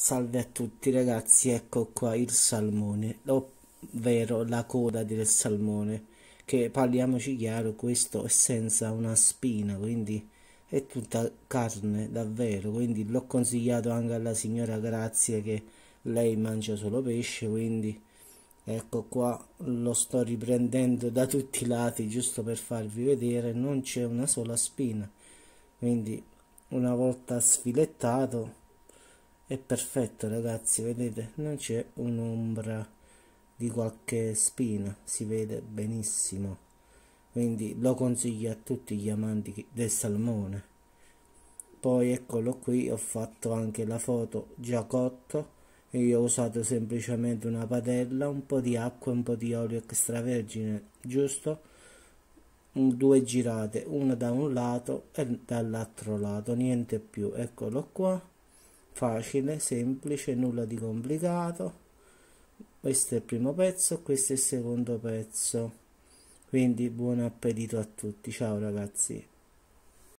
Salve a tutti ragazzi, ecco qua il salmone, ovvero la coda del salmone, che parliamoci chiaro, questo è senza una spina, quindi è tutta carne davvero, quindi l'ho consigliato anche alla signora Grazia che lei mangia solo pesce, quindi ecco qua lo sto riprendendo da tutti i lati giusto per farvi vedere, non c'è una sola spina, quindi una volta sfilettato è perfetto ragazzi vedete non c'è un'ombra di qualche spina si vede benissimo quindi lo consiglio a tutti gli amanti del salmone poi eccolo qui ho fatto anche la foto già cotto io ho usato semplicemente una padella un po' di acqua un po' di olio extravergine giusto due girate una da un lato e dall'altro lato niente più eccolo qua facile, semplice, nulla di complicato. Questo è il primo pezzo, questo è il secondo pezzo. Quindi buon appetito a tutti, ciao ragazzi.